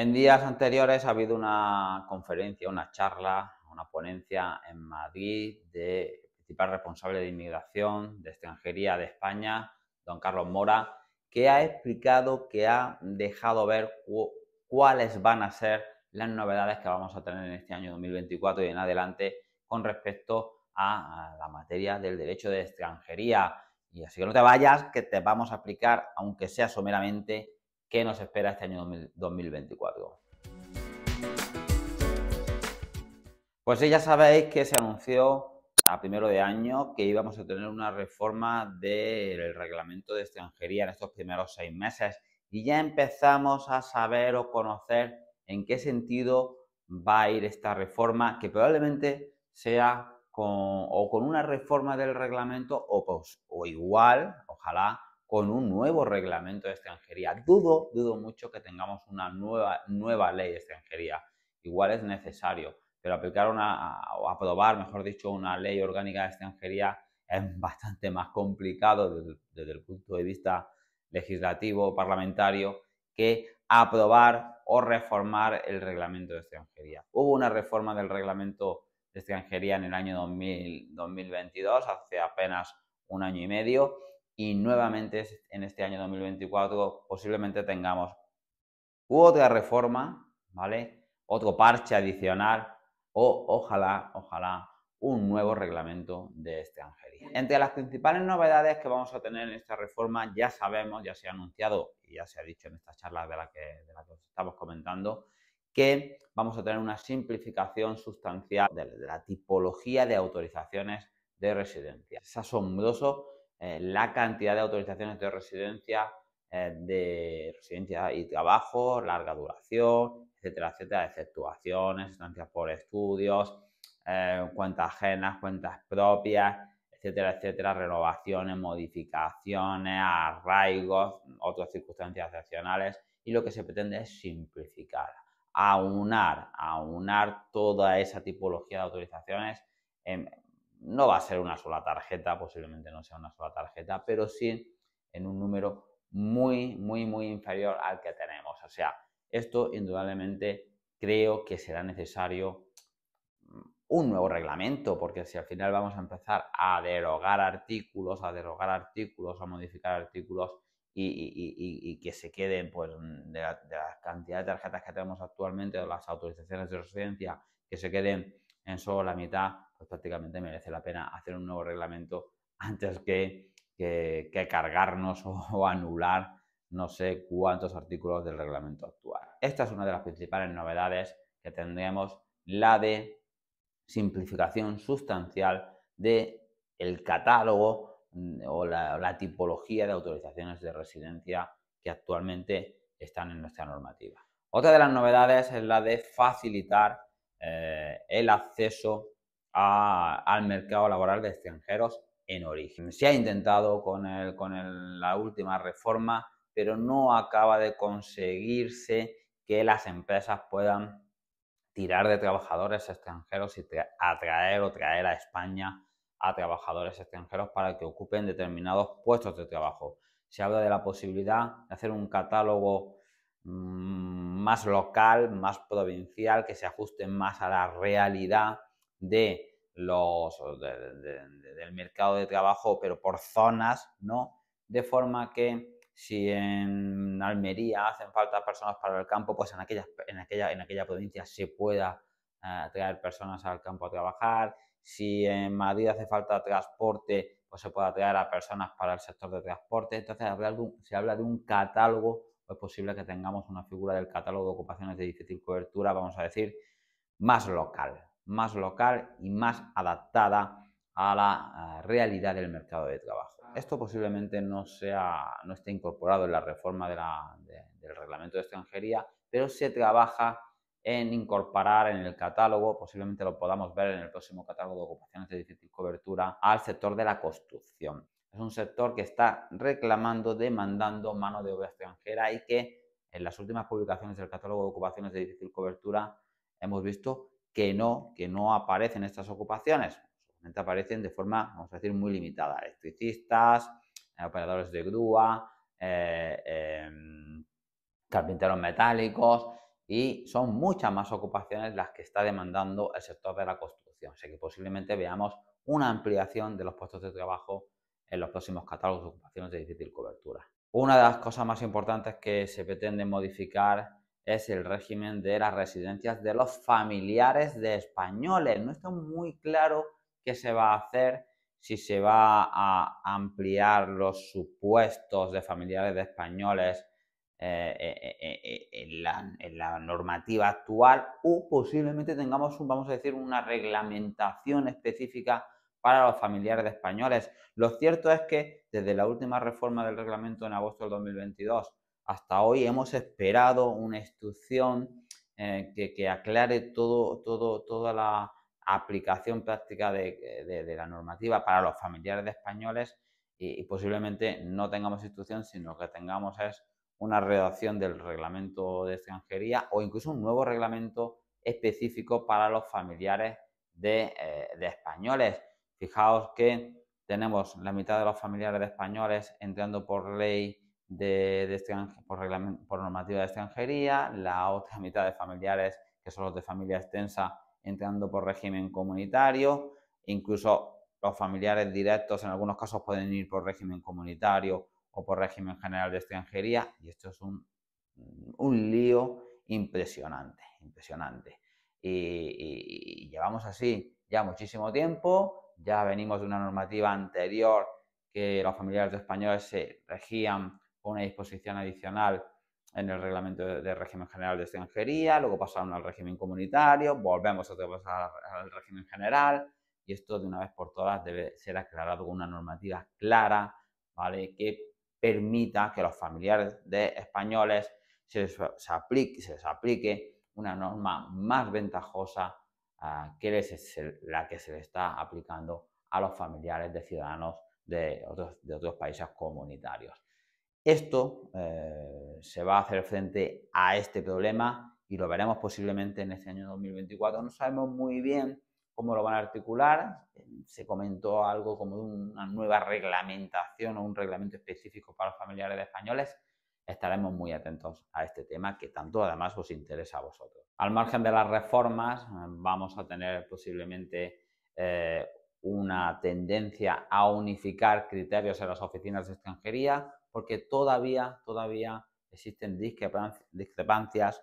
En días anteriores ha habido una conferencia, una charla, una ponencia en Madrid de principal responsable de inmigración, de extranjería de España, don Carlos Mora, que ha explicado, que ha dejado ver cuáles van a ser las novedades que vamos a tener en este año 2024 y en adelante con respecto a, a la materia del derecho de extranjería. Y así que no te vayas, que te vamos a explicar, aunque sea someramente, que nos espera este año 2024. Pues ya sabéis que se anunció a primero de año que íbamos a tener una reforma del reglamento de extranjería en estos primeros seis meses y ya empezamos a saber o conocer en qué sentido va a ir esta reforma, que probablemente sea con, o con una reforma del reglamento o, pues, o igual, ojalá, con un nuevo reglamento de extranjería. Dudo, dudo mucho que tengamos una nueva, nueva ley de extranjería. Igual es necesario, pero aplicar una, o aprobar, mejor dicho, una ley orgánica de extranjería es bastante más complicado desde, el punto de vista legislativo, parlamentario, que aprobar o reformar el reglamento de extranjería. Hubo una reforma del reglamento de extranjería en el año 2022, hace apenas un año y medio, y nuevamente en este año 2024 posiblemente tengamos otra reforma, ¿vale? Otro parche adicional o ojalá, ojalá un nuevo reglamento de extranjería. Este Entre las principales novedades que vamos a tener en esta reforma, ya sabemos, ya se ha anunciado y ya se ha dicho en esta charla de que, la que estamos comentando, que vamos a tener una simplificación sustancial de la tipología de autorizaciones de residencia. Es asombroso eh, la cantidad de autorizaciones de residencia, eh, de residencia y trabajo, larga duración, etcétera, etcétera, exceptuaciones, estancias por estudios, eh, cuentas ajenas, cuentas propias, etcétera, etcétera, renovaciones, modificaciones, arraigos, otras circunstancias excepcionales y lo que se pretende es simplificar, aunar, aunar toda esa tipología de autorizaciones en no va a ser una sola tarjeta, posiblemente no sea una sola tarjeta, pero sí en un número muy, muy, muy inferior al que tenemos. O sea, esto indudablemente creo que será necesario mm, un nuevo reglamento, porque si al final vamos a empezar a derogar artículos, a derogar artículos, a modificar artículos, y, que se queden pues, de la, cantidad de tarjetas que tenemos actualmente, de las autorizaciones de residencia, que se queden en solo la mitad, pues prácticamente merece la pena hacer un nuevo reglamento antes que, cargarnos o, anular no sé cuántos artículos del reglamento actual. Esta es una de las principales novedades que tendremos, la de simplificación sustancial del el catálogo Mm, o la, tipología de autorizaciones de residencia que actualmente están en nuestra normativa. Otra de las novedades es la de facilitar eh, el acceso al mercado laboral de extranjeros en origen. Se ha intentado con, la última reforma, pero no acaba de conseguirse que las empresas puedan tirar de trabajadores extranjeros y atraer o traer a España a trabajadores extranjeros para que ocupen determinados puestos de trabajo. Se habla de la posibilidad de hacer un catálogo mm, más local, más provincial, que se ajuste más a la realidad de del mercado de trabajo, pero por zonas, ¿no? De forma que si en Almería hacen falta personas para el campo, pues en, aquella, provincia se pueda eh, traer personas al campo a trabajar si en Madrid hace falta transporte, pues se puede atraer a personas para el sector de transporte. Entonces, si se habla de un catálogo, pues es posible que tengamos una figura del catálogo de ocupaciones de difícil cobertura, vamos a decir, más local, más local y más adaptada a la realidad del mercado de trabajo. Ah. Esto posiblemente no, sea, no esté incorporado en la reforma del reglamento de extranjería, pero se trabaja en incorporar en el catálogo, posiblemente lo podamos ver en el próximo catálogo de ocupaciones de difícil cobertura, al sector de la construcción. Es un sector que está reclamando, demandando mano de obra extranjera y que en las últimas publicaciones del catálogo de ocupaciones de difícil cobertura hemos visto que no, que no aparecen estas ocupaciones. Solamente aparecen de forma, vamos a decir, muy limitada. Electricistas, eh, operadores de grúa, eh, em, carpinteros metálicos, y son muchas más ocupaciones las que está demandando el sector de la construcción. Así que posiblemente veamos una ampliación de los puestos de trabajo en los próximos catálogos de ocupaciones de difícil cobertura. Una de las cosas más importantes que se pretende modificar es el régimen de las residencias de los familiares de españoles. No está muy claro qué se va a hacer, si se va a ampliar los supuestos de familiares de españoles eh, eh, eh, en, la, normativa actual o posiblemente tengamos, vamos a decir, una reglamentación específica para los familiares de españoles. Lo cierto es que desde la última reforma del reglamento en agosto del 2022 hasta hoy hemos esperado una instrucción que, aclare todo, todo, toda la aplicación práctica de, la normativa para los familiares de españoles y, posiblemente no tengamos instrucción, sino que tengamos es una redacción del reglamento de extranjería o incluso un nuevo reglamento específico para los familiares eh, de, españoles. Fijaos que tenemos la mitad de los familiares de españoles entrando por ley de, de por, por, normativa de extranjería, la otra mitad de familiares, que son los de familia extensa, entrando por régimen comunitario, incluso los familiares directos en algunos casos pueden ir por régimen comunitario o por régimen general de extranjería, y esto es un, un lío impresionante, impresionante. Y, llevamos así ya muchísimo tiempo, ya venimos de una normativa anterior que los familiares de españoles se regían con una disposición adicional en el reglamento del de régimen general de extranjería, luego pasaron al régimen comunitario, volvemos otra vez al régimen general y esto de una vez por todas debe ser aclarado con una normativa clara, ¿vale? Que permita que los familiares de españoles se, se les aplique una norma más ventajosa ah, que la que se le está aplicando a los familiares de ciudadanos de otros, países comunitarios. Esto eh, se va a hacer frente a este problema y lo veremos posiblemente en este año 2024. No sabemos muy bien cómo lo van a articular. Se comentó algo como de una nueva reglamentación o un reglamento específico para los familiares de españoles. Estaremos muy atentos a este tema que tanto además os interesa a vosotros. Al margen de las reformas, vamos a tener posiblemente eh, una tendencia a unificar criterios en las oficinas de extranjería, porque todavía, todavía existen discrepancias,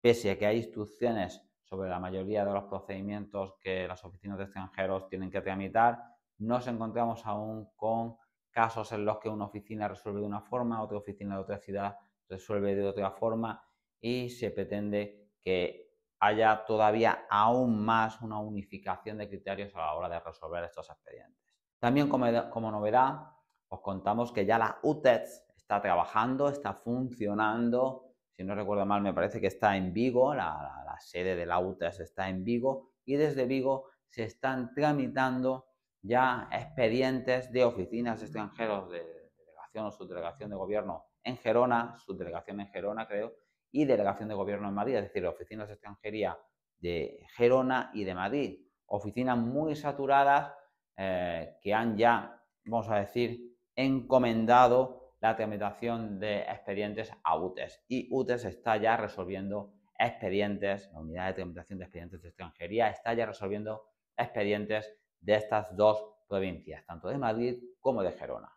pese a que hay instituciones sobre la mayoría de los procedimientos que las oficinas de extranjeros tienen que tramitar. Nos encontramos aún con casos en los que una oficina resuelve de una forma, otra oficina de otra ciudad resuelve de otra forma y se pretende que haya todavía aún más una unificación de criterios a la hora de resolver estos expedientes. También como, como novedad, os contamos que ya la UTEX está trabajando, está funcionando, si no recuerdo mal, me parece que está en Vigo, la, sede de la UTES está en Vigo, y desde Vigo se están tramitando ya expedientes de oficinas extranjeras... de, delegación o subdelegación de gobierno en Gerona, subdelegación en Gerona, creo, y delegación de gobierno en Madrid, es decir, oficinas extranjería de Gerona y de Madrid. Oficinas muy saturadas eh, que han ya, vamos a decir, encomendado la tramitación de expedientes a UTES. Y UTES está ya resolviendo expedientes, la unidad de tramitación de expedientes de extranjería está ya resolviendo expedientes de estas dos provincias, tanto de Madrid como de Gerona.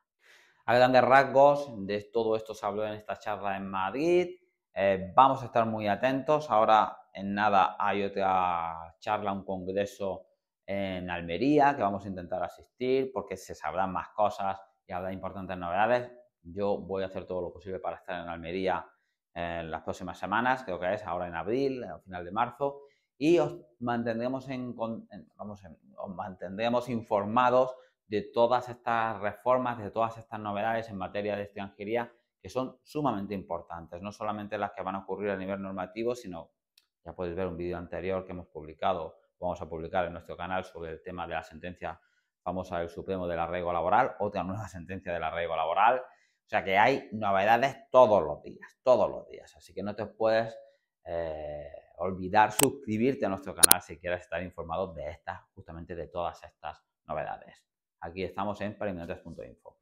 A grandes rasgos, de todo esto se habló en esta charla en Madrid. Eh, vamos a estar muy atentos. Ahora en nada hay otra charla, un congreso en Almería que vamos a intentar asistir porque se sabrán más cosas y habrá importantes novedades. Yo voy a hacer todo lo posible para estar en Almería en eh, las próximas semanas, creo que es ahora en abril, al final de marzo, y os mantendremos, os mantendremos informados de todas estas reformas, de todas estas novedades en materia de extranjería que son sumamente importantes, no solamente las que van a ocurrir a nivel normativo, sino, ya podéis ver un vídeo anterior que hemos publicado, vamos a publicar en nuestro canal sobre el tema de la sentencia famosa del Supremo del arraigo laboral, otra nueva sentencia del arraigo laboral, o sea que hay novedades todos los días, todos los días. Así que no te puedes eh, olvidar suscribirte a nuestro canal si quieres estar informado de estas, justamente de todas estas novedades. Aquí estamos en paraminutes.info.